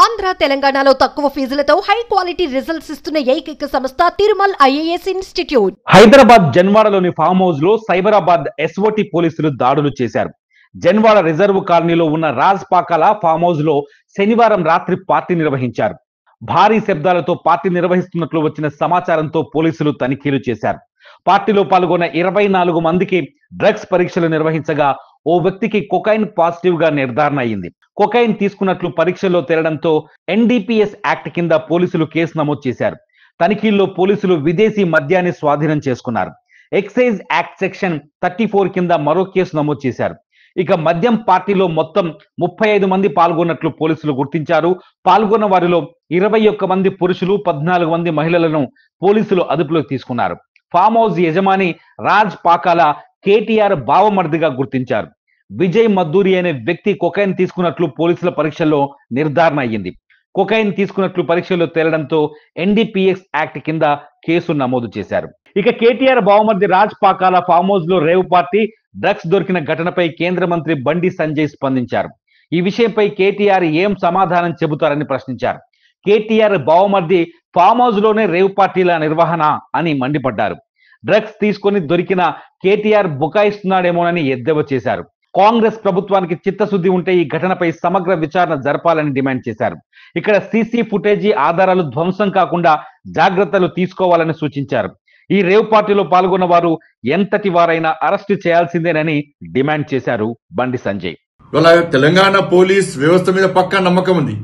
ఆంధ్ర తెలంగాణలో తక్కువ ఫీజులతో high quality results ఇస్తున్న ఏకైక సంస్థ తిరుమల్ ఐఏఎస్ ఇన్స్టిట్యూట్ హైదరాబాద్ జన్వాడలోని ఫామ్ హౌస్ లో సైబరాబాద్ ఎస్ఓటి పోలీసులు దాడులు చేశారు జన్వాడ రిజర్వ్ కాలనీలో ఉన్న రాజ్ పాకాల ఫామ్ హౌస్ లో శనివారం రాత్రి పార్టీ నిర్వహించారు భారీ శబ్దాలతో పార్టీ నిర్వహిస్తున్నట్లు వచ్చిన సమాచారంతో పోలీసులు తనిఖీలు చేశారు పార్టీలో పాల్గొన్న ఇరవై నాలుగు మందికి డ్రగ్స్ పరీక్షలు నిర్వహించగా ఓ వ్యక్తికి కొకైన్ పాజిటివ్ గా నిర్ధారణ అయింది కొకైన్ తీసుకున్నట్లు పరీక్షల్లో తేలడంతో ఎన్డీపీఎస్ యాక్ట్ కింద పోలీసులు కేసు నమోదు చేశారు తనిఖీల్లో పోలీసులు విదేశీ మద్యాన్ని స్వాధీనం చేసుకున్నారు excise act section thirty four కింద మరో కేసు నమోదు చేశారు ఇక మద్యం పార్టీలో మొత్తం ముప్పై ఐదు మంది పాల్గొన్నట్లు పోలీసులు గుర్తించారు పాల్గొన్న వారిలో ఇరవై ఒక్క మంది పురుషులు పద్నాలుగు మంది మహిళలను పోలీసులు అదుపులోకి తీసుకున్నారు ఫామ్ హౌస్ యజమాని రాజ్ పాకాల కేటీఆర్ బావమర్దిగా గుర్తించారు విజయ్ మద్దూరి అనే వ్యక్తి కొకైన్ తీసుకున్నట్లు పోలీసుల పరీక్షల్లో నిర్ధారణ అయ్యింది కొకైన్ తీసుకున్నట్లు పరీక్షల్లో తేలడంతో ఎన్డీపీఎస్ యాక్ట్ కింద కేసు నమోదు చేశారు ఇక కేటీఆర్ బావమర్ది రాజ్ పాకాల ఫామ్ హౌస్ లో రేవ్ పార్టీ డ్రగ్స్ దొరికిన ఘటనపై కేంద్ర మంత్రి బండి సంజయ్ స్పందించారు ఈ విషయంపై కేటీఆర్ ఏం సమాధానం చెబుతారని ప్రశ్నించారు కేటీఆర్ బావమర్ది ఫామ్ హౌస్ లోనే రేవ్ పార్టీల నిర్వహణ అని మండిపడ్డారు డ్రగ్స్ తీసుకొని దొరికిన కేటీఆర్ బుకాయిస్తున్నాడేమోనని ఎద్దవ చేశారు కాంగ్రెస్ ప్రభుత్వానికి చిత్తశుద్ధి ఉంటే ఈ ఘటనపై సమగ్ర విచారణ జరపాలని డిమాండ్ చేశారు ఇక్కడ సీసీ ఫుటేజీ ఆధారాలు ధ్వంసం కాకుండా జాగ్రత్తలు తీసుకోవాలని సూచించారు ఈ రేవ్ పార్టీలో పాల్గొన్న వారు ఎంతటి వారైనా అరెస్టు చేయాల్సిందేనని డిమాండ్ చేశారు బండి సంజయ్ తెలంగాణ పోలీస్ వ్యవస్థ మీద పక్కా నమ్మకం ఉంది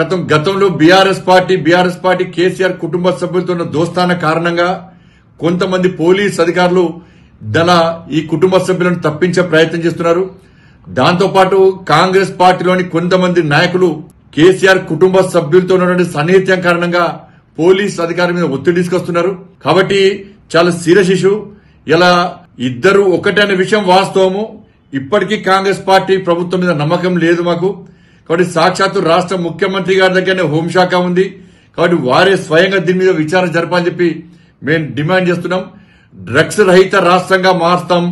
గతం గతంలో బీఆర్ఎస్ పార్టీ బీఆర్ఎస్ పార్టీ కేసీఆర్ కుటుంబ సభ్యులతో దోస్తాన కారణంగా కొంతమంది పోలీస్ అధికారులు దళ ఈ కుటుంబ సభ్యులను తప్పించే ప్రయత్నం చేస్తున్నారు దాంతోపాటు కాంగ్రెస్ పార్టీలోని కొంతమంది నాయకులు కేసీఆర్ కుటుంబ సభ్యులతో ఉన్నటువంటి సన్నిహిత్యం కారణంగా పోలీస్ అధికారి మీద ఒత్తిడి తీసుకొస్తున్నారు కాబట్టి చాలా సీరియస్ ఇష్యూ ఇలా ఇద్దరు ఒకటే అనే విషయం వాస్తవము ఇప్పటికీ కాంగ్రెస్ పార్టీ ప్రభుత్వం మీద నమ్మకం లేదు మాకు కాబట్టి సాక్షాత్తు రాష్ట్ర ముఖ్యమంత్రి గారి దగ్గరనే హోంశాఖ ఉంది కాబట్టి వారే స్వయంగా దీని మీద విచారణ జరపాలని చెప్పి మేము డిమాండ్ చేస్తున్నాం డ్రగ్స్ రహిత రాష్ట్రంగా మారుస్తాం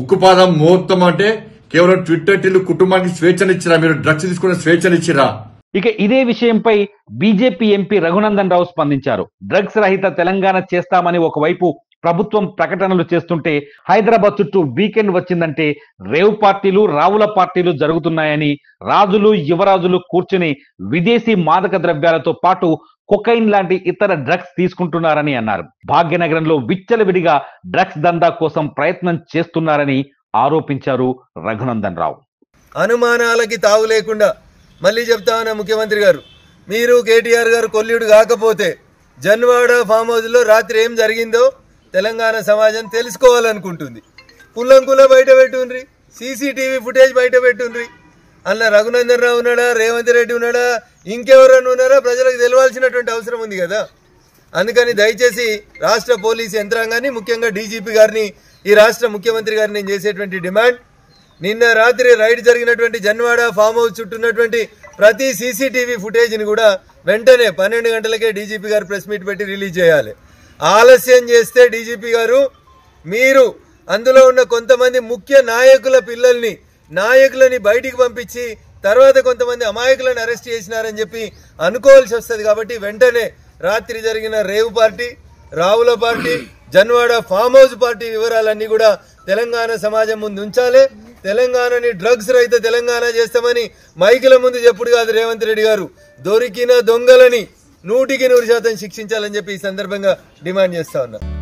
ఉక్కుపాదం ముహూర్తం అంటే కేవలం ట్విట్టర్ టిల్లు కుటుంబానికి స్వేచ్ఛనిచ్చిరా మీరు డ్రగ్స్ తీసుకునే స్వేచ్ఛనిచ్చిరా ఇక ఇదే విషయంపై బీజేపీ ఎంపీ రఘునందన్ రావు స్పందించారు డ్రగ్స్ రహిత తెలంగాణ చేస్తామని ఒకవైపు ప్రభుత్వం ప్రకటనలు చేస్తుంటే హైదరాబాద్ చుట్టూ వీకెండ్ వచ్చిందంటే రేవ్ పార్టీలు రావుల పార్టీలు జరుగుతున్నాయని రాజులు యువరాజులు కూర్చుని విదేశీ మాదక ద్రవ్యాలతో పాటు కొకైన్ లాంటి ఇతర డ్రగ్స్ తీసుకుంటున్నారని అన్నారు భాగ్యనగరంలో విచ్చలవిడిగా డ్రగ్స్ దందా కోసం ప్రయత్నం చేస్తున్నారని ఆరోపించారు రఘునందన్ రావు అనుమానాలకి తావు లేకుండా మళ్ళీ చెప్తా ముఖ్యమంత్రి గారు మీరు కేటీఆర్ గారు కొల్లుడు కాకపోతే జన్వాడ ఫామ్ లో రాత్రి ఏం జరిగిందో తెలంగాణ సమాజం తెలుసుకోవాలనుకుంటుంది కుల్లం కుల్ల బయట పెట్టుండ్రి సీసీటీవీ ఫుటేజ్ బయట పెట్టుండ్రీ అన్న రఘునందన్ రావు ఉన్నాడా రేవంత్ రెడ్డి ఉన్నాడా ఇంకెవరైనా ఉన్నారా ప్రజలకు తెలియాల్సినటువంటి అవసరం ఉంది కదా అందుకని దయచేసి రాష్ట్ర పోలీస్ యంత్రాంగాన్ని ముఖ్యంగా డీజీపీ గారిని ఈ రాష్ట్ర ముఖ్యమంత్రి గారిని నేను చేసేటువంటి డిమాండ్ నిన్న రాత్రి రైడ్ జరిగినటువంటి జన్వాడ ఫామ్ హౌస్ చుట్టూన్నటువంటి ప్రతి సీసీటీవీ ఫుటేజ్ని కూడా వెంటనే పన్నెండు గంటలకే డీజీపీ గారు ప్రెస్ మీట్ పెట్టి రిలీజ్ చేయాలి ఆలస్యం చేస్తే డీజీపీ గారు మీరు అందులో ఉన్న కొంతమంది ముఖ్య నాయకుల పిల్లల్ని నాయకులని బయటికి పంపించి తర్వాత కొంతమంది అమాయకులను అరెస్ట్ చేసినారని చెప్పి అనుకోవాల్సి వస్తుంది కాబట్టి వెంటనే రాత్రి జరిగిన రేవు పార్టీ రావుల party Janwada farm house party వివరాలన్నీ కూడా తెలంగాణ సమాజం ముందు ఉంచాలి తెలంగాణని డ్రగ్స్ రహిత తెలంగాణ చేస్తామని మైకుల ముందు చెప్పుడు కాదు రేవంత్ రెడ్డి గారు దొరికిన దొంగలని నూటికి నూరు శాతం శిక్షించాలని చెప్పి ఈ సందర్భంగా డిమాండ్ చేస్తా ఉన్నారు